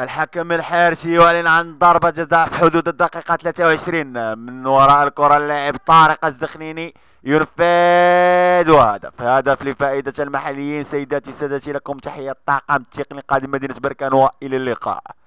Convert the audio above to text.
الحكم الحارسي يعلن عن ضربة جزاء في حدود الدقيقة 23 من وراء الكرة اللاعب طارق الزخنيني ينفذ وهدف هدف لفائدة المحليين سيداتي سادتي لكم تحية الطاقم التقني قادم مدينة بركان وإلى اللقاء